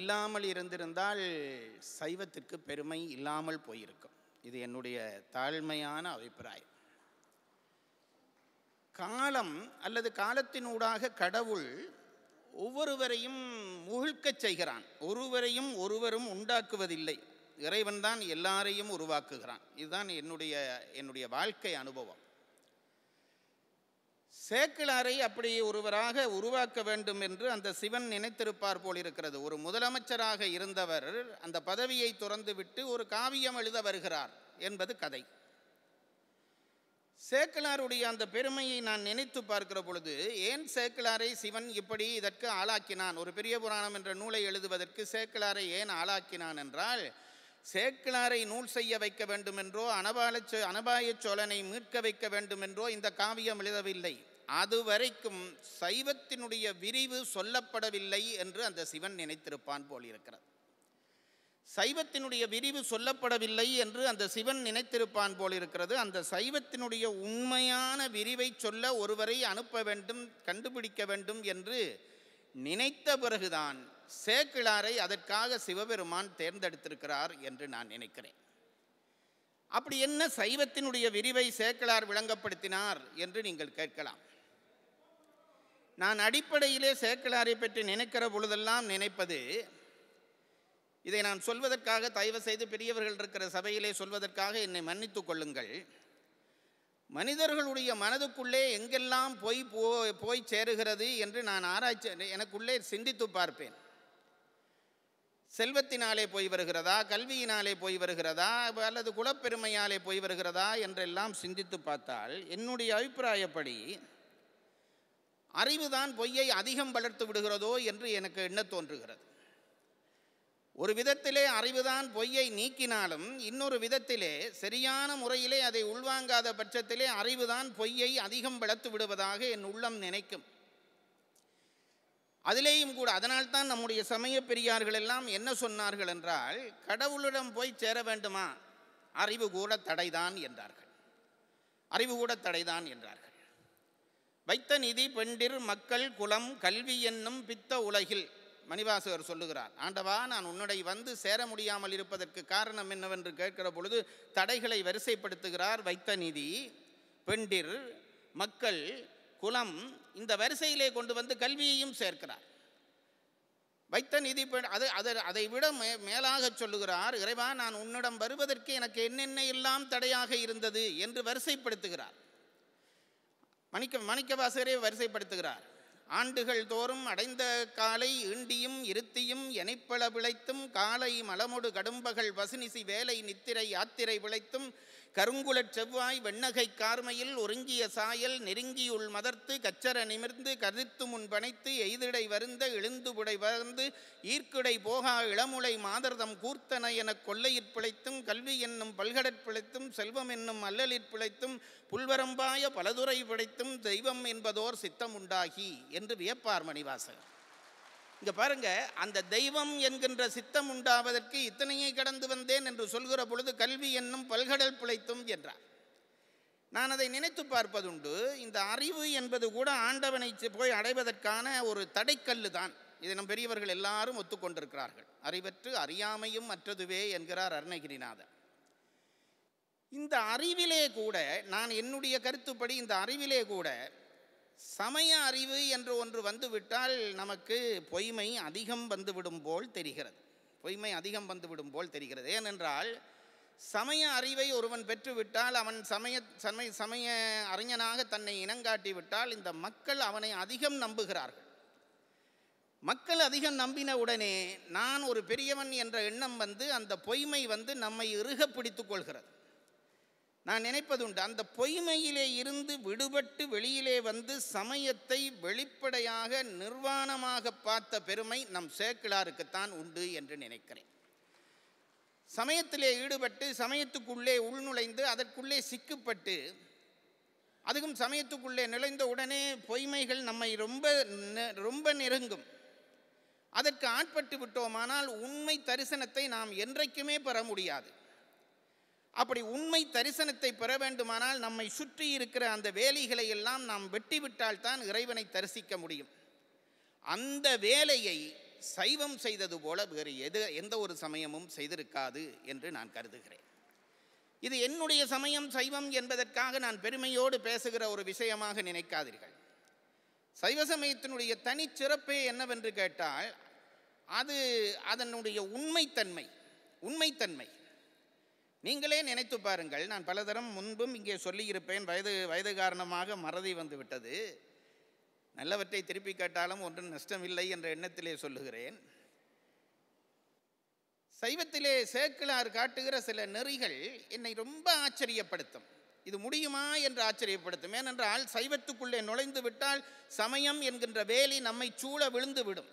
இல்லாமல் இருந்திருந்தால் சைவத்திற்கு பெருமை இல்லாமல் போயிருக்கும் இது என்னுடைய தாழ்மையான அபிப்பிராயம் காலம் அல்லது காலத்தினூடாக கடவுள் ஒவ்வொருவரையும் முகிழ்க்கச் செய்கிறான் ஒருவரையும் ஒருவரும் உண்டாக்குவதில்லை இறைவன் தான் எல்லாரையும் உருவாக்குகிறான் இதுதான் என்னுடைய என்னுடைய வாழ்க்கை அனுபவம் சேக்கிழாரை அப்படி ஒருவராக உருவாக்க வேண்டும் என்று அந்த சிவன் நினைத்திருப்பார் போல் இருக்கிறது ஒரு முதலமைச்சராக இருந்தவர் அந்த பதவியை துறந்துவிட்டு ஒரு காவியம் எழுத வருகிறார் என்பது கதை சேக்கிழாருடைய அந்த பெருமையை நான் நினைத்து பார்க்கிற பொழுது ஏன் சேக்கிழாரை சிவன் இப்படி இதற்கு ஆளாக்கினான் ஒரு பெரிய புராணம் என்ற நூலை எழுதுவதற்கு சேக்கிழாரை ஏன் ஆளாக்கினான் என்றால் சேக்கிளாரை நூல் செய்ய வைக்க வேண்டுமென்றோ அனபாலச்ச அனபாய சோழனை மீட்க வைக்க வேண்டுமென்றோ இந்த காவியம் எழுதவில்லை அதுவரைக்கும் சைவத்தினுடைய விரிவு சொல்லப்படவில்லை என்று அந்த சிவன் நினைத்திருப்பான் போல் சைவத்தினுடைய விரிவு சொல்லப்படவில்லை என்று அந்த சிவன் நினைத்திருப்பான் போல் இருக்கிறது அந்த சைவத்தினுடைய உண்மையான விரிவை சொல்ல ஒருவரை அனுப்ப வேண்டும் கண்டுபிடிக்க வேண்டும் என்று நினைத்த பிறகுதான் சேக்கிழாரை அதற்காக சிவபெருமான் தேர்ந்தெடுத்திருக்கிறார் என்று நான் நினைக்கிறேன் அப்படி என்ன சைவத்தினுடைய விரிவை சேக்கிழார் விளங்கப்படுத்தினார் என்று நீங்கள் கேட்கலாம் நான் அடிப்படையிலே சேக்கிழாரை பற்றி நினைக்கிற பொழுதெல்லாம் நினைப்பது இதை நான் சொல்வதற்காக தயவு செய்து பெரியவர்கள் இருக்கிற சபையிலே சொல்வதற்காக என்னை மன்னித்து கொள்ளுங்கள் மனிதர்களுடைய மனதுக்குள்ளே எங்கெல்லாம் போய் போய் சேருகிறது என்று நான் ஆராய்ச்சி எனக்குள்ளே சிந்தித்து பார்ப்பேன் செல்வத்தினாலே போய் வருகிறதா கல்வியினாலே போய் வருகிறதா அல்லது குலப்பெருமையாலே போய் வருகிறதா என்றெல்லாம் சிந்தித்து பார்த்தால் என்னுடைய அபிப்பிராயப்படி அறிவுதான் பொய்யை அதிகம் வளர்த்து விடுகிறதோ என்று எனக்கு எண்ண தோன்றுகிறது ஒரு விதத்திலே அறிவுதான் பொய்யை நீக்கினாலும் இன்னொரு விதத்திலே சரியான முறையிலே அதை உள்வாங்காத பட்சத்திலே அறிவுதான் பொய்யை அதிகம் வளர்த்து விடுவதாக என் உள்ளம் நினைக்கும் அதிலேயும் கூட அதனால்தான் நம்முடைய சமய பெரியார்கள் எல்லாம் என்ன சொன்னார்கள் என்றால் கடவுளிடம் போய் சேர வேண்டுமா அறிவு கூட தடைதான் என்றார்கள் அறிவு கூட தடைதான் என்றார்கள் வைத்த நிதி பெண்டிர் மக்கள் குலம் கல்வி என்னும் பித்த உலகில் மணிவாசகர் சொல்லுகிறார் ஆண்டவா நான் உன்னுடைய வந்து சேர முடியாமல் இருப்பதற்கு காரணம் என்னவென்று கேட்கிற பொழுது தடைகளை வரிசைப்படுத்துகிறார் வைத்த நிதி பெண்டிர் மக்கள் குலம் இந்த வரிசையிலே கொண்டு வந்து கல்வியையும் சேர்க்கிறார் வைத்த நிதி அது அதை அதை விட மே மேலாக சொல்லுகிறார் இறைவா நான் உன்னிடம் வருவதற்கு எனக்கு என்னென்ன எல்லாம் தடையாக இருந்தது என்று வரிசைப்படுத்துகிறார் மணிக்க மணிக்கவாசரே வரிசைப்படுத்துகிறார் ஆண்டுகள் தோறும் அடைந்த காலை ஈண்டியும் இருத்தியும் எனைப்பல விளைத்தும் காலை மலமொடு கடும்பகள் வசுநிசி வேலை நித்திரை யாத்திரை விளைத்தும் கருங்குலச் செவ்வாய் வெண்ணகை கார்மையில் ஒருங்கிய சாயல் நெருங்கியுள் மதர்த்து கச்சர நிமிர்ந்து கதிர்த்து முன் பனைத்து எய்திடை வருந்த எழுந்துபுடை வளர்ந்து ஈர்க்குடை போகா இளமுலை மாதர்தம் கூர்த்தன எனக் கொள்ளையிற் பிழைத்தும் கல்வி என்னும் பல்கடற் பிழைத்தும் செல்வம் என்னும் அல்லலிற் பிழைத்தும் புல்வரம்பாய பலதுரை பிழைத்தும் தெய்வம் என்பதோர் சித்தம் உண்டாகி என்று வியப்பார் மணிவாசகர் இங்கே பாருங்க அந்த தெய்வம் என்கின்ற சித்தம் உண்டாவதற்கு இத்தனையை கடந்து வந்தேன் என்று சொல்கிற பொழுது கல்வி என்னும் பல்கடல் பிழைத்தும் என்றார் நான் அதை நினைத்து பார்ப்பதுண்டு இந்த அறிவு என்பது கூட ஆண்டவனை போய் அடைவதற்கான ஒரு தடைக்கல்லு தான் இதை நம் பெரியவர்கள் எல்லாரும் ஒத்துக்கொண்டிருக்கிறார்கள் அறிவற்று அறியாமையும் மற்றதுவே என்கிறார் அருணகிரிநாதன் இந்த அறிவிலே கூட நான் என்னுடைய கருத்துப்படி இந்த அறிவிலே கூட சமய அறிவு என்று ஒன்று வந்துவிட்டால் நமக்கு பொய்மை அதிகம் வந்துவிடும் போல் தெரிகிறது பொய்மை அதிகம் வந்துவிடும் போல் தெரிகிறது ஏனென்றால் சமய அறிவை ஒருவன் பெற்றுவிட்டால் அவன் சமய சமய சமய அறிஞனாக தன்னை இனங்காட்டிவிட்டால் இந்த மக்கள் அவனை அதிகம் நம்புகிறார்கள் மக்கள் அதிகம் நம்பின உடனே நான் ஒரு பெரியவன் என்ற எண்ணம் வந்து அந்த பொய்மை வந்து நம்மை இறுக பிடித்து கொள்கிறது நான் நினைப்பது உண்டு அந்த பொய்மையிலே இருந்து விடுபட்டு வெளியிலே வந்து சமயத்தை வெளிப்படையாக நிர்வாணமாக பார்த்த பெருமை நம் சேக்கிழாருக்குத்தான் உண்டு என்று நினைக்கிறேன் சமயத்திலே ஈடுபட்டு சமயத்துக்குள்ளே உள்நுழைந்து அதற்குள்ளே சிக்கப்பட்டு அதுக்கும் சமயத்துக்குள்ளே நுழைந்த உடனே பொய்மைகள் நம்மை ரொம்ப ரொம்ப நெருங்கும் அதற்கு ஆட்பட்டு விட்டோமானால் உண்மை தரிசனத்தை நாம் என்றைக்குமே பெற முடியாது அப்படி உண்மை தரிசனத்தை பெற வேண்டுமானால் நம்மை சுற்றி இருக்கிற அந்த வேலைகளை எல்லாம் நாம் வெட்டிவிட்டால் தான் இறைவனை தரிசிக்க முடியும் அந்த வேலையை சைவம் செய்தது போல வேறு எது எந்த ஒரு சமயமும் செய்திருக்காது என்று நான் கருதுகிறேன் இது என்னுடைய சமயம் சைவம் என்பதற்காக நான் பெருமையோடு பேசுகிற ஒரு விஷயமாக நினைக்காதீர்கள் சைவ சமயத்தினுடைய தனிச்சிறப்பே என்னவென்று கேட்டால் அது அதனுடைய உண்மைத்தன்மை உண்மைத்தன்மை நீங்களே நினைத்து பாருங்கள் நான் பல தரம் முன்பும் இங்கே சொல்லியிருப்பேன் வயது வயது காரணமாக மறதி வந்து விட்டது நல்லவற்றை திருப்பி கேட்டாலும் ஒன்றும் நஷ்டமில்லை என்ற எண்ணத்திலே சொல்லுகிறேன் சைவத்திலே சேர்க்கலாறு காட்டுகிற சில நெறிகள் என்னை ரொம்ப ஆச்சரியப்படுத்தும் இது முடியுமா என்று ஆச்சரியப்படுத்தும் ஏனென்றால் சைவத்துக்குள்ளே நுழைந்து விட்டால் சமயம் என்கின்ற வேலி நம்மை சூழ விழுந்து விடும்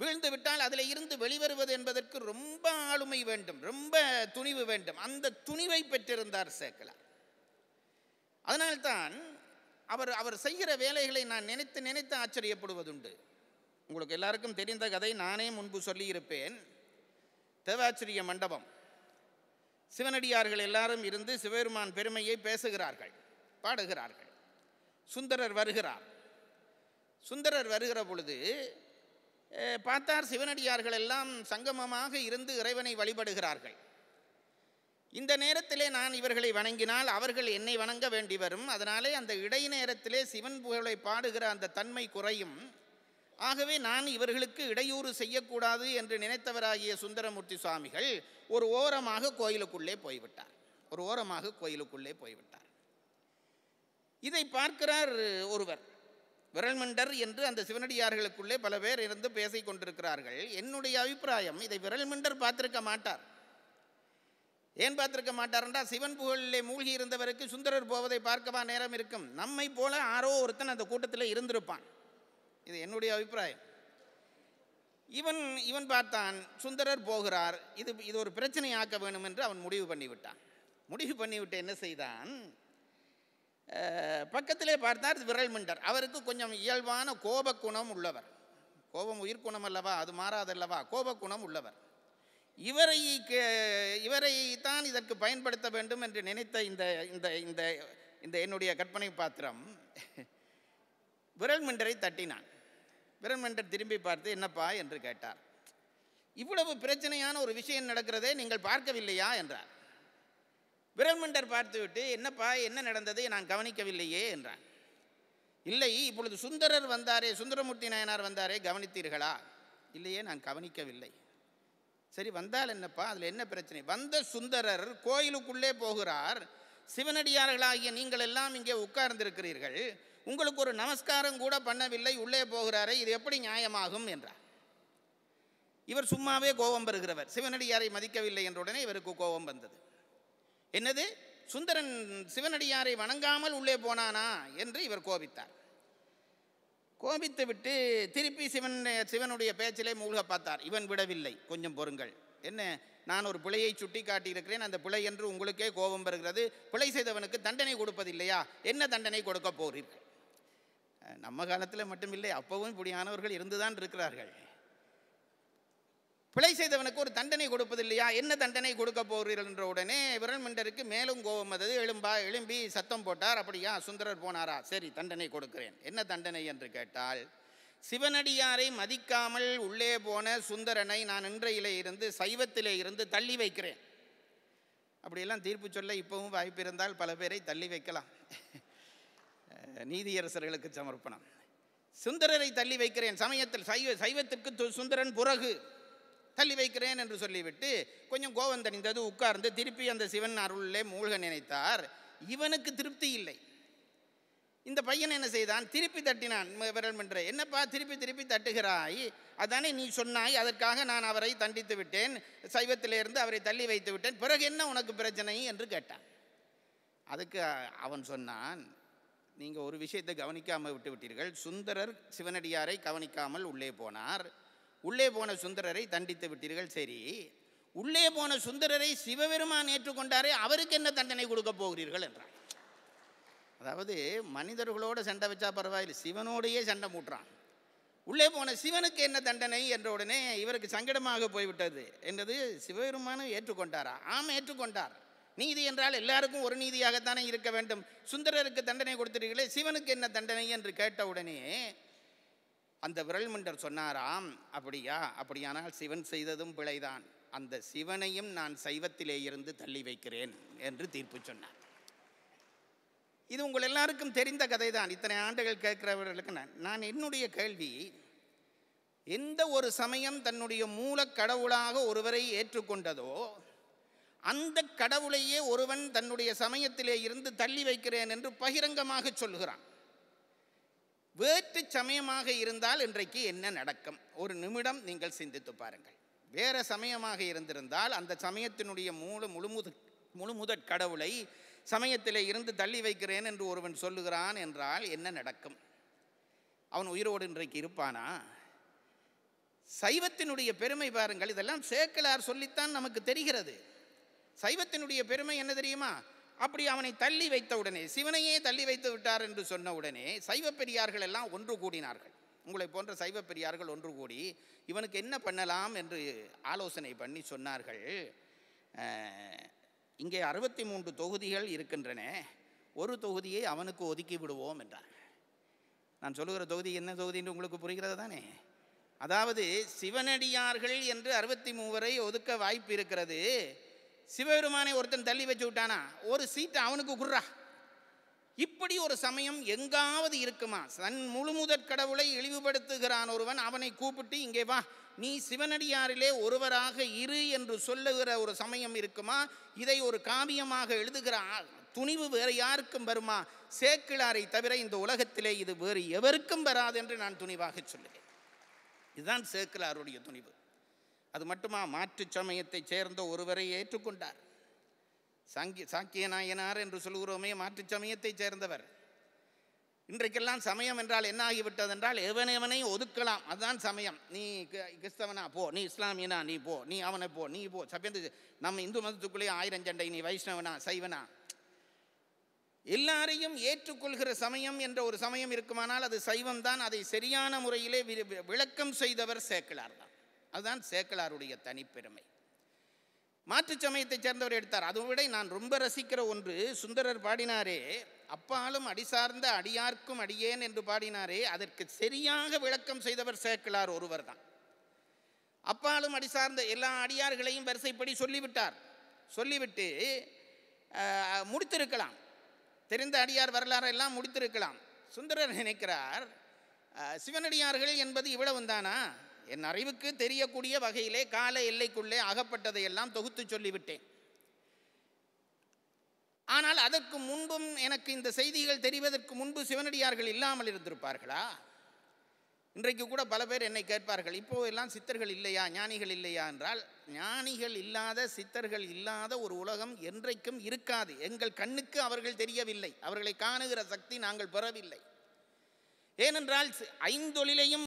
வீழ்ந்து விட்டால் அதில் இருந்து வெளிவருவது என்பதற்கு ரொம்ப ஆளுமை வேண்டும் ரொம்ப துணிவு வேண்டும் அந்த துணிவை பெற்றிருந்தார் சேக்கலார் அதனால்தான் அவர் அவர் செய்கிற வேலைகளை நான் நினைத்து நினைத்து ஆச்சரியப்படுவதுண்டு உங்களுக்கு எல்லாருக்கும் தெரிந்த கதை நானே முன்பு சொல்லியிருப்பேன் தேவாச்சரிய மண்டபம் சிவனடியார்கள் எல்லாரும் இருந்து சிவபெருமான் பெருமையை பேசுகிறார்கள் பாடுகிறார்கள் சுந்தரர் வருகிறார் சுந்தரர் வருகிற பொழுது பார்த்தார் சிவனடியார்கள் எல்லாம் சங்கமமாக இருந்து இறைவனை வழிபடுகிறார்கள் இந்த நேரத்திலே நான் இவர்களை வணங்கினால் அவர்கள் என்னை வணங்க வேண்டி வரும் அதனாலே அந்த இடை நேரத்திலே சிவன் புகழை பாடுகிற அந்த தன்மை குறையும் ஆகவே நான் இவர்களுக்கு இடையூறு செய்யக்கூடாது என்று நினைத்தவராகிய சுந்தரமூர்த்தி சுவாமிகள் ஒரு ஓரமாக கோயிலுக்குள்ளே போய்விட்டார் ஒரு ஓரமாக கோயிலுக்குள்ளே போய்விட்டார் இதை பார்க்கிறார் ஒருவர் விரல்மண்டர் என்று அந்த சிவனடியார்களுக்குள்ளே பல பேர் இருந்து பேசிக் கொண்டிருக்கிறார்கள் என்னுடைய அபிப்பிராயம் இதை விரல்மண்டர் பார்த்துருக்க மாட்டார் ஏன் பார்த்துருக்க மாட்டார்ன்றா சிவன் புகழிலே மூழ்கி இருந்தவருக்கு சுந்தரர் போவதை பார்க்கவா நேரம் இருக்கும் நம்மை போல ஆரோ ஒருத்தன் அந்த கூட்டத்தில் இருந்திருப்பான் இது என்னுடைய அபிப்பிராயம் இவன் இவன் பார்த்தான் சுந்தரர் போகிறார் இது இது ஒரு பிரச்சனை ஆக்க வேணும் என்று அவன் முடிவு பண்ணிவிட்டான் முடிவு பண்ணிவிட்டு என்ன செய்தான் பக்கத்திலே பார்த்தார் விரல் மின்டர் அவருக்கு கொஞ்சம் இயல்பான கோபக்குணம் உள்ளவர் கோபம் உயிர்குணம் அல்லவா அது மாறாதல்லவா கோபக்குணம் உள்ளவர் இவரை இவரை தான் இதற்கு பயன்படுத்த வேண்டும் என்று நினைத்த இந்த இந்த இந்த இந்த என்னுடைய கற்பனை பாத்திரம் விரல் மிண்டரை தட்டினான் விரல் மின்டர் திரும்பி பார்த்து என்னப்பா என்று கேட்டார் இவ்வளவு பிரச்சனையான ஒரு விஷயம் நடக்கிறதே நீங்கள் பார்க்கவில்லையா என்றார் விரல்மண்டர் பார்த்துவிட்டு என்னப்பா என்ன நடந்ததை நான் கவனிக்கவில்லையே என்றான் இல்லை இப்பொழுது சுந்தரர் வந்தாரே சுந்தரமூர்த்தி நாயனார் வந்தாரே கவனித்தீர்களா இல்லையே நான் கவனிக்கவில்லை சரி வந்தால் என்னப்பா அதில் என்ன பிரச்சனை வந்த சுந்தரர் கோயிலுக்குள்ளே போகிறார் சிவனடியார்களாகிய நீங்கள் எல்லாம் இங்கே உட்கார்ந்திருக்கிறீர்கள் உங்களுக்கு ஒரு நமஸ்காரம் கூட பண்ணவில்லை உள்ளே போகிறாரே இது எப்படி நியாயமாகும் என்றார் இவர் சும்மாவே கோபம் பெறுகிறவர் சிவனடியாரை மதிக்கவில்லை என்றவுடனே இவருக்கு கோபம் வந்தது என்னது சுந்தரன் சிவனடியாரை வணங்காமல் உள்ளே போனானா என்று இவர் கோபித்தார் கோபித்து விட்டு திருப்பி சிவன் சிவனுடைய பேச்சிலே மூழ்க பார்த்தார் இவன் விடவில்லை கொஞ்சம் பொருங்கள் என்ன நான் ஒரு பிழையை சுட்டி காட்டியிருக்கிறேன் அந்த பிழை என்று உங்களுக்கே கோபம் வருகிறது பிழை செய்தவனுக்கு தண்டனை கொடுப்பதில்லையா என்ன தண்டனை கொடுக்க போகிறீர்கள் நம்ம காலத்தில் மட்டுமில்லை அப்பவும் இப்படியானவர்கள் இருந்துதான் இருக்கிறார்கள் பிழை செய்தவனுக்கு ஒரு தண்டனை கொடுப்பது இல்லையா என்ன தண்டனை கொடுக்க போகிறீர்கள் என்ற உடனே மண்டருக்கு மேலும் கோபம் வந்தது எழும்பா எழும்பி சத்தம் போட்டார் அப்படியா சுந்தரர் போனாரா சரி தண்டனை கொடுக்கிறேன் என்ன தண்டனை என்று கேட்டால் சிவனடியாரை மதிக்காமல் உள்ளே போன சுந்தரனை நான் இன்றையிலே இருந்து சைவத்திலே இருந்து தள்ளி வைக்கிறேன் அப்படியெல்லாம் தீர்ப்பு சொல்ல இப்பவும் வாய்ப்பு இருந்தால் பல பேரை தள்ளி வைக்கலாம் நீதியரசர்களுக்கு சமர்ப்பணம் சுந்தரரை தள்ளி வைக்கிறேன் சமயத்தில் சைவ சைவத்திற்கு சுந்தரன் புறகு தள்ளி வைக்கிறேன் என்று சொல்லிவிட்டு கொஞ்சம் கோவம் தணிந்தது உட்கார்ந்து திருப்பி அந்த சிவன் அருளிலே மூழ்க நினைத்தார் இவனுக்கு திருப்தி இல்லை இந்த பையன் என்ன செய்தான் திருப்பி தட்டினான் விரல் என்ற என்னப்பா திருப்பி திருப்பி தட்டுகிறாய் அதானே நீ சொன்னாய் அதற்காக நான் அவரை தண்டித்து விட்டேன் சைவத்திலிருந்து அவரை தள்ளி வைத்து விட்டேன் பிறகு என்ன உனக்கு பிரச்சனை என்று கேட்டான் அதுக்கு அவன் சொன்னான் நீங்கள் ஒரு விஷயத்தை கவனிக்காமல் விட்டு விட்டீர்கள் சுந்தரர் சிவனடியாரை கவனிக்காமல் உள்ளே போனார் உள்ளே போன சுந்தரரை தண்டித்து விட்டீர்கள் சரி உள்ளே போன சுந்தரரை சிவபெருமான் ஏற்றுக்கொண்டாரே அவருக்கு என்ன தண்டனை கொடுக்க போகிறீர்கள் என்றார் அதாவது மனிதர்களோடு சண்டை வச்சா பரவாயில்லை சிவனோடையே சண்டை மூட்டுறான் உள்ளே போன சிவனுக்கு என்ன தண்டனை என்ற உடனே இவருக்கு சங்கடமாக போய்விட்டது என்றது சிவபெருமானும் ஏற்றுக்கொண்டாரா ஆம் ஏற்றுக்கொண்டார் நீதி என்றால் எல்லாருக்கும் ஒரு நீதியாகத்தானே இருக்க வேண்டும் சுந்தரருக்கு தண்டனை கொடுத்துருக்கீங்களே சிவனுக்கு என்ன தண்டனை என்று கேட்ட உடனே அந்த மண்டர் சொன்னாராம் அப்படியா அப்படியானால் சிவன் செய்ததும் பிழைதான் அந்த சிவனையும் நான் சைவத்திலே இருந்து தள்ளி வைக்கிறேன் என்று தீர்ப்பு சொன்னார் இது உங்கள் எல்லாருக்கும் தெரிந்த கதை தான் இத்தனை ஆண்டுகள் கேட்கிறவர்களுக்கு நான் நான் என்னுடைய கேள்வி எந்த ஒரு சமயம் தன்னுடைய மூல கடவுளாக ஒருவரை ஏற்றுக்கொண்டதோ அந்த கடவுளையே ஒருவன் தன்னுடைய சமயத்திலே இருந்து தள்ளி வைக்கிறேன் என்று பகிரங்கமாக சொல்கிறான் வேற்று சமயமாக இருந்தால் இன்றைக்கு என்ன நடக்கும் ஒரு நிமிடம் நீங்கள் சிந்தித்து பாருங்கள் வேறு சமயமாக இருந்திருந்தால் அந்த சமயத்தினுடைய மூல முழுமுத முழுமுதற் கடவுளை சமயத்தில் இருந்து தள்ளி வைக்கிறேன் என்று ஒருவன் சொல்லுகிறான் என்றால் என்ன நடக்கும் அவன் உயிரோடு இன்றைக்கு இருப்பானா சைவத்தினுடைய பெருமை பாருங்கள் இதெல்லாம் சேக்கலார் சொல்லித்தான் நமக்கு தெரிகிறது சைவத்தினுடைய பெருமை என்ன தெரியுமா அப்படி அவனை தள்ளி வைத்த உடனே சிவனையே தள்ளி வைத்து விட்டார் என்று சொன்ன உடனே சைவ பெரியார்கள் எல்லாம் ஒன்று கூடினார்கள் உங்களை போன்ற சைவ பெரியார்கள் ஒன்று கூடி இவனுக்கு என்ன பண்ணலாம் என்று ஆலோசனை பண்ணி சொன்னார்கள் இங்கே அறுபத்தி மூன்று தொகுதிகள் இருக்கின்றன ஒரு தொகுதியை அவனுக்கு ஒதுக்கி விடுவோம் என்றார் நான் சொல்லுகிற தொகுதி என்ன தொகுதி என்று உங்களுக்கு புரிகிறது தானே அதாவது சிவனடியார்கள் என்று அறுபத்தி மூவரை ஒதுக்க வாய்ப்பு இருக்கிறது சிவபெருமானை ஒருத்தன் தள்ளி வச்சு விட்டானா ஒரு சீட்டை அவனுக்கு குர்றா இப்படி ஒரு சமயம் எங்காவது இருக்குமா தன் முதற் கடவுளை இழிவுபடுத்துகிறான் ஒருவன் அவனை கூப்பிட்டு இங்கே வா நீ சிவனடியாரிலே ஒருவராக இரு என்று சொல்லுகிற ஒரு சமயம் இருக்குமா இதை ஒரு காவியமாக எழுதுகிற துணிவு வேறு யாருக்கும் வருமா சேக்கிழாரை தவிர இந்த உலகத்திலே இது வேறு எவருக்கும் வராது என்று நான் துணிவாக சொல்லுகிறேன் இதுதான் சேக்கிழாருடைய துணிவு அது மட்டுமா மாற்று சமயத்தைச் சேர்ந்த ஒருவரை ஏற்றுக்கொண்டார் சாங்கி சாக்கிய நாயனார் என்று சொல்கிறோமே மாற்று சமயத்தைச் சேர்ந்தவர் இன்றைக்கெல்லாம் சமயம் என்றால் என்ன ஆகிவிட்டது என்றால் ஒதுக்கலாம் அதுதான் சமயம் நீ கிறிஸ்தவனா போ நீ இஸ்லாமியனா நீ போ நீ அவனை போ நீ போ சபேந்து நம்ம இந்து மதத்துக்குள்ளேயே ஆயிரம் சண்டை நீ வைஷ்ணவனா சைவனா எல்லாரையும் ஏற்றுக்கொள்கிற சமயம் என்ற ஒரு சமயம் இருக்குமானால் அது சைவம்தான் அதை சரியான முறையிலே விளக்கம் செய்தவர் சேர்க்கலார் தான் அதுதான் சேக்கலாருடைய தனிப்பெருமை மாற்று சமயத்தைச் சேர்ந்தவர் எடுத்தார் அதை விட நான் ரொம்ப ரசிக்கிற ஒன்று சுந்தரர் பாடினாரே அப்பாலும் அடிசார்ந்த அடியார்க்கும் அடியேன் என்று பாடினாரே அதற்கு சரியாக விளக்கம் செய்தவர் சேக்கலார் ஒருவர் தான் அப்பாலும் அடிசார்ந்த எல்லா அடியார்களையும் வரிசைப்படி சொல்லிவிட்டார் சொல்லிவிட்டு முடித்திருக்கலாம் தெரிந்த அடியார் வரலாறு எல்லாம் முடித்திருக்கலாம் சுந்தரர் நினைக்கிறார் சிவனடியார்கள் என்பது இவ்வளவுந்தானா என் அறிவுக்கு தெரியக்கூடிய வகையிலே கால எல்லைக்குள்ளே அகப்பட்டதை எல்லாம் தொகுத்து சொல்லிவிட்டேன் ஆனால் அதற்கு முன்பும் எனக்கு இந்த செய்திகள் தெரிவதற்கு முன்பு சிவனடியார்கள் இல்லாமல் இருந்திருப்பார்களா இன்றைக்கு கூட பல பேர் என்னை கேட்பார்கள் இப்போ எல்லாம் சித்தர்கள் இல்லையா ஞானிகள் இல்லையா என்றால் ஞானிகள் இல்லாத சித்தர்கள் இல்லாத ஒரு உலகம் என்றைக்கும் இருக்காது எங்கள் கண்ணுக்கு அவர்கள் தெரியவில்லை அவர்களை காணுகிற சக்தி நாங்கள் பெறவில்லை ஏனென்றால் ஐந்தொழிலையும்